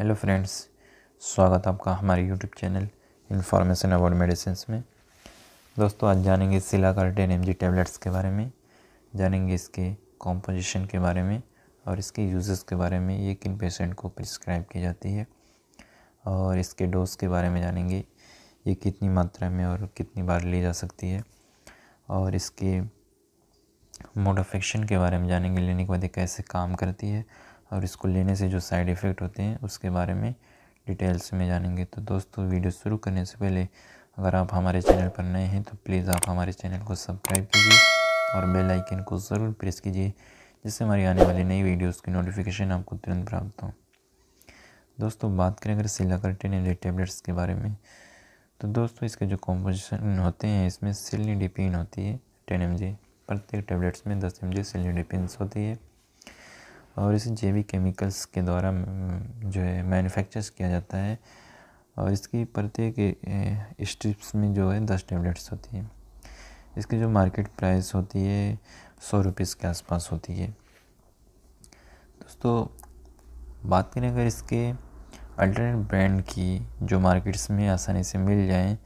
hello friends स्वागत आपका हमारे YouTube channel information about medicine में दोस्तों आज जानेंगे सिलाकर टेन एम टैबलेट्स के बारे में जानेंगे इसके कॉम्पोजिशन के बारे में और इसके यूजेस के बारे में ये किन पेशेंट को प्रिस्क्राइब की जाती है और इसके डोज के बारे में जानेंगे ये कितनी मात्रा में और कितनी बार ली जा सकती है और इसके मोड ऑफ एक्शन के बारे में जानेंगे लेने के बाद ये कैसे काम करती है और इसको लेने से जो साइड इफ़ेक्ट होते हैं उसके बारे में डिटेल्स में जानेंगे तो दोस्तों वीडियो शुरू करने से पहले अगर आप हमारे चैनल पर नए हैं तो प्लीज़ आप हमारे चैनल को सब्सक्राइब कीजिए और बेल आइकन को ज़रूर प्रेस कीजिए जिससे हमारी आने वाली नई वीडियोस की नोटिफिकेशन आपको तुरंत प्राप्त हो दोस्तों बात करें अगर सिलाकर्टिन एंड टेबलेट्स के बारे में तो दोस्तों इसके जो कॉम्पोजिशन होते हैं इसमें सिलनी होती है टेन एम प्रत्येक टेबलेट्स में दस एम जी होती है और इसे जैविक केमिकल्स के द्वारा जो है मैन्युफैक्चर्स किया जाता है और इसकी प्रत्येक स्ट्रिप्स में जो है दस टेबलेट्स होती है इसकी जो मार्केट प्राइस होती है सौ रुपीज़ के आसपास होती है दोस्तों बात करें अगर इसके अल्टरनेट ब्रांड की जो मार्केट्स में आसानी से मिल जाएँ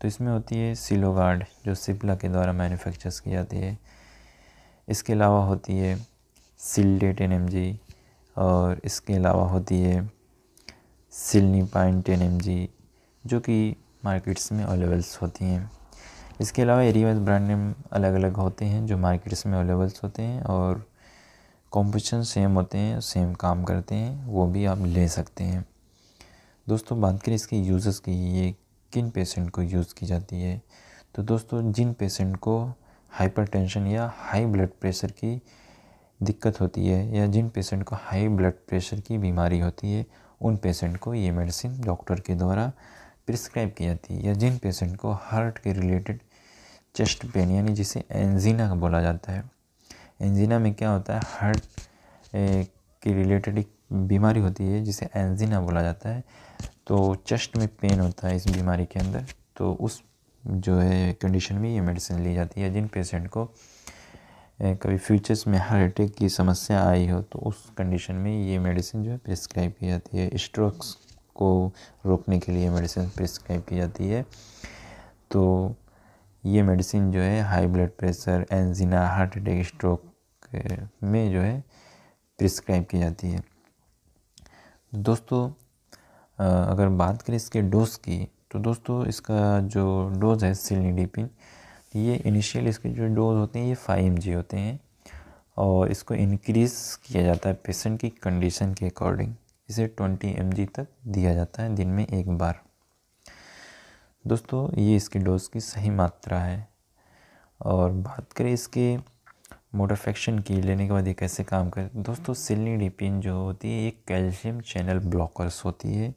तो इसमें होती है सिलोगार्ड जो सिप्ला के द्वारा मैन्युफैक्चर्स की जाती है इसके अलावा होती है सिल्डेट एन और इसके अलावा होती है सिलनीपाइन टेन एम जो कि मार्केट्स में अवेलेबल्स होती हैं इसके अलावा एरिया ब्रांड नेम अलग अलग होते हैं जो मार्केट्स में अवेलेबल्स होते हैं और कॉम्पिटिशन सेम होते हैं सेम काम करते हैं वो भी आप ले सकते हैं दोस्तों बात करें इसके यूज़र्स की ये किन पेशेंट को यूज़ की जाती है तो दोस्तों जिन पेशेंट को हाइपरटेंशन या हाई ब्लड प्रेशर की दिक्कत होती है या जिन पेशेंट को हाई ब्लड प्रेशर की बीमारी होती है उन पेशेंट को ये मेडिसिन डॉक्टर के द्वारा प्रिस्क्राइब की जाती है या जिन पेशेंट को हार्ट के रिलेटेड चेस्ट पेन यानी जिसे एंजीना बोला जाता है एंजीना में क्या होता है हार्ट के रिलेटेड एक बीमारी होती है जिसे एंजीना बोला जाता है तो चेस्ट में पेन होता है इस बीमारी के अंदर तो उस जो है कंडीशन में ये मेडिसिन ली जाती है जिन पेशेंट को कभी फ्यूचर्स में हार्ट अटैक की समस्या आई हो तो उस कंडीशन में ये मेडिसिन जो है प्रिस्क्राइब की जाती है स्ट्रोक्स को रोकने के लिए मेडिसिन प्रिस्क्राइब की जाती है तो ये मेडिसिन जो है high blood pressure angina heart attack stroke में जो है प्रिस्क्राइब की जाती है दोस्तों अगर बात करें इसके डोज की तो दोस्तों इसका जो डोज़ है सिलिडीपिन ये इनिशियल इसके जो डोज होते हैं ये फाइव एम होते हैं और इसको इनक्रीज़ किया जाता है पेशेंट की कंडीशन के अकॉर्डिंग इसे ट्वेंटी एम तक दिया जाता है दिन में एक बार दोस्तों ये इसकी डोज की सही मात्रा है और बात करें इसके मोटोफेक्शन की लेने के बाद ये कैसे काम करे दोस्तों डिपिन जो होती है ये कैल्शियम चैनल ब्लॉकर्स होती है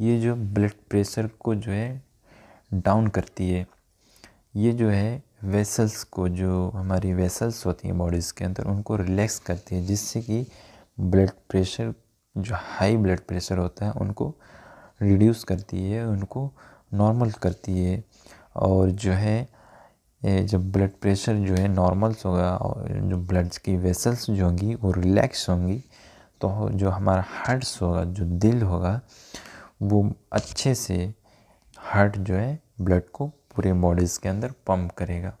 ये जो ब्लड प्रेशर को जो है डाउन करती है ये जो है वेसल्स को जो हमारी वेसल्स होती हैं बॉडीज़ के अंदर उनको रिलैक्स करती है जिससे कि ब्लड प्रेशर जो हाई ब्लड प्रेशर होता है उनको रिड्यूस करती है उनको नॉर्मल करती है और जो है जब ब्लड प्रेशर जो है नॉर्मल्स होगा और जो ब्लड की वेसल्स जो होंगी वो रिलैक्स होंगी तो जो हमारा हार्ट्स होगा जो दिल होगा वो अच्छे से हार्ट जो है ब्लड को पूरे बॉडीज़ के अंदर पंप करेगा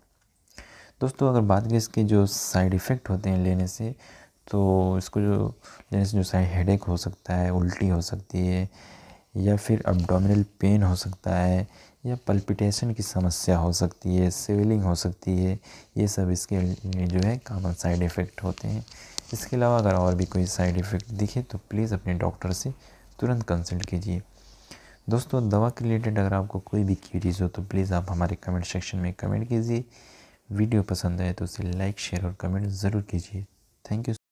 दोस्तों अगर बात करें इसके जो साइड इफ़ेक्ट होते हैं लेने से तो इसको जो लेने से जो साइड हेडेक हो सकता है उल्टी हो सकती है या फिर अब्डोमिनल पेन हो सकता है या पल्पिटेशन की समस्या हो सकती है सिविलिंग हो सकती है ये सब इसके जो है कॉमन साइड इफ़ेक्ट होते हैं इसके अलावा अगर और भी कोई साइड इफ़ेक्ट दिखे तो प्लीज़ अपने डॉक्टर से तुरंत कंसल्ट कीजिए दोस्तों दवा के रिलेटेड अगर आपको कोई भी क्यूरीज हो तो प्लीज़ आप हमारे कमेंट सेक्शन में कमेंट कीजिए वीडियो पसंद आए तो उसे लाइक शेयर और कमेंट ज़रूर कीजिए थैंक यू